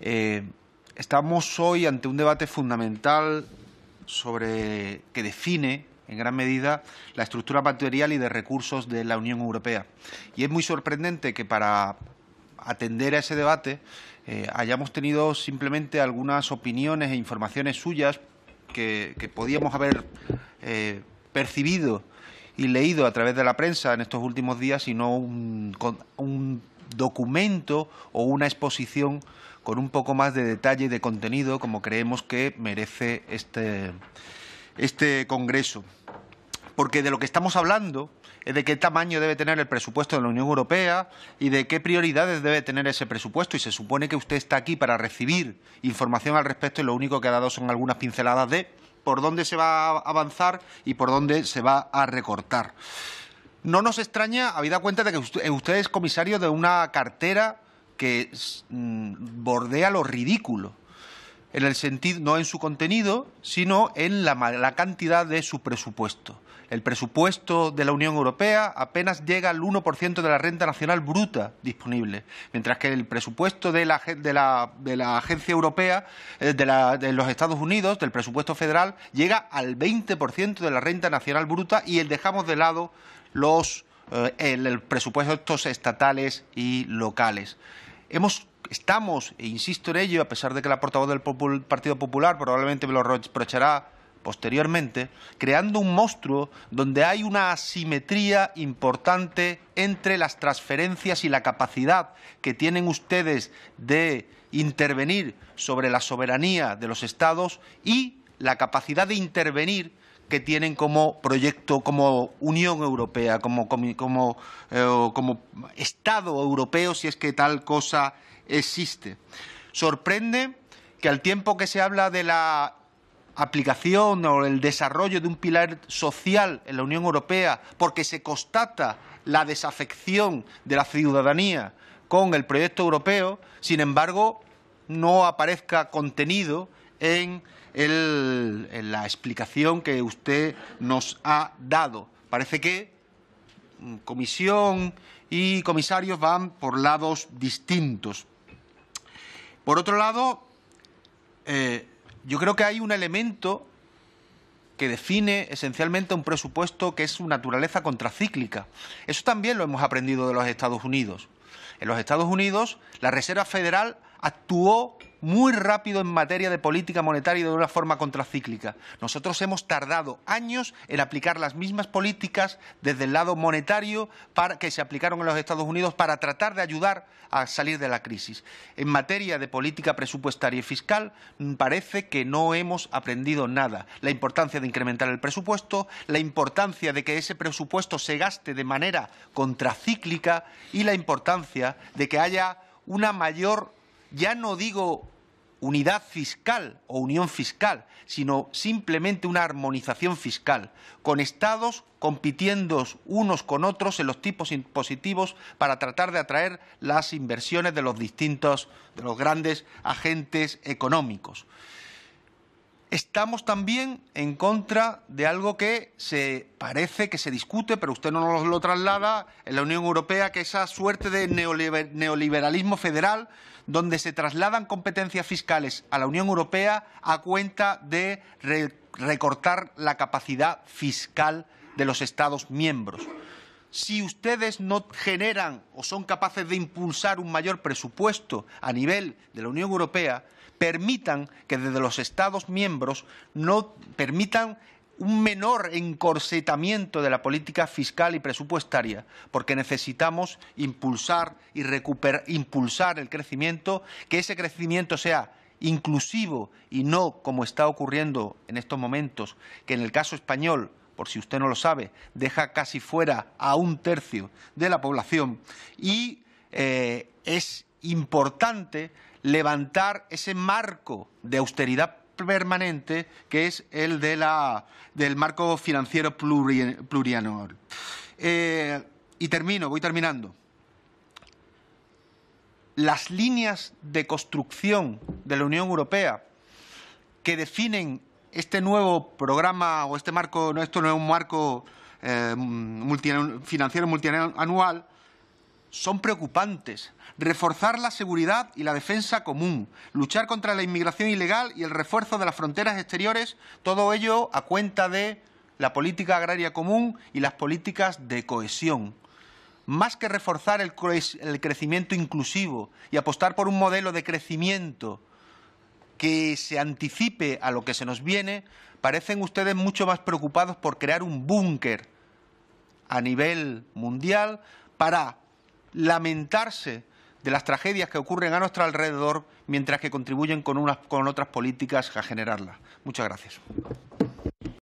Eh, estamos hoy ante un debate fundamental sobre que define en gran medida la estructura material y de recursos de la Unión Europea. Y es muy sorprendente que para atender a ese debate eh, hayamos tenido simplemente algunas opiniones e informaciones suyas que, podíamos haber eh, percibido y leído a través de la prensa en estos últimos días, y no un, un documento o una exposición con un poco más de detalle y de contenido como creemos que merece este, este Congreso. Porque de lo que estamos hablando es de qué tamaño debe tener el presupuesto de la Unión Europea y de qué prioridades debe tener ese presupuesto. Y se supone que usted está aquí para recibir información al respecto y lo único que ha dado son algunas pinceladas de por dónde se va a avanzar y por dónde se va a recortar. No nos extraña, habida cuenta de que usted es comisario de una cartera que mm, bordea lo ridículo. En el sentido, no en su contenido, sino en la, cantidad de su presupuesto. El presupuesto de la Unión Europea apenas llega al 1% de la renta nacional bruta disponible, mientras que el presupuesto de la, Agencia Europea eh, de, los Estados Unidos, del presupuesto federal, llega al 20% de la renta nacional bruta y el dejamos de lado los eh, el, presupuestos estatales y locales estamos, e insisto en ello, a pesar de que la portavoz del Partido Popular probablemente me lo reprochará posteriormente, creando un monstruo donde hay una asimetría importante entre las transferencias y la capacidad que tienen ustedes de intervenir sobre la soberanía de los estados y la capacidad de intervenir que tienen como proyecto, como Unión Europea, eh, como, Estado europeo, si es que tal cosa existe. Sorprende que al tiempo que se habla de la aplicación o el desarrollo de un pilar social en la Unión Europea, porque se constata la desafección de la ciudadanía con el proyecto europeo, sin embargo, no aparezca contenido en, la explicación que usted nos ha dado. Parece que mm, comisión y comisarios van por lados distintos. Por otro lado, eh, yo creo que hay un elemento que define esencialmente un presupuesto que es su naturaleza contracíclica. Eso también lo hemos aprendido de los Estados Unidos. En los Estados Unidos, la Reserva Federal actuó muy rápido en materia de política monetaria y de una forma contracíclica. Nosotros hemos tardado años en aplicar las mismas políticas desde el lado monetario que se aplicaron en los Estados Unidos para tratar de ayudar a salir de la crisis. En materia de política presupuestaria y fiscal mm, parece que no hemos aprendido nada. La importancia de incrementar el presupuesto, la importancia de que ese presupuesto se gaste de manera contracíclica y la importancia de que haya una mayor ya no digo unidad fiscal o unión fiscal, sino simplemente una armonización fiscal, con estados compitiendo unos con otros en los tipos impositivos para tratar de atraer las inversiones de los distintos, de los grandes agentes económicos estamos también en contra de algo que se parece que se discute, pero usted no nos lo traslada en la Unión Europea, que esa suerte de neoliberalismo federal donde se trasladan competencias fiscales a la Unión Europea a cuenta de recortar la capacidad fiscal de los Estados miembros. Si ustedes no generan o son capaces de impulsar un mayor presupuesto a nivel de la Unión Europea, permitan que desde los Estados miembros no permitan un menor encorsetamiento de la política fiscal y presupuestaria, porque necesitamos impulsar y recuperar, impulsar el crecimiento, que ese crecimiento sea inclusivo y no como está ocurriendo en estos momentos, que en el caso español, por si usted no lo sabe, deja casi fuera a un tercio de la población y eh, es importante levantar ese marco de austeridad permanente que es el de la, del marco financiero plurianual. Eh, y termino, voy terminando. Las líneas de construcción de la Unión Europea que definen este nuevo programa o este marco, no, esto nuevo marco eh, multi, financiero multianual son preocupantes. Reforzar la seguridad y la defensa común, luchar contra la inmigración ilegal y el refuerzo de las fronteras exteriores, todo ello a cuenta de la política agraria común y las políticas de cohesión. Más que reforzar el, crecimiento inclusivo y apostar por un modelo de crecimiento que se anticipe a lo que se nos viene, parecen ustedes mucho más preocupados por crear un búnker a nivel mundial para lamentarse de las tragedias que ocurren a nuestro alrededor mientras que contribuyen con, otras políticas a generarlas. Muchas gracias.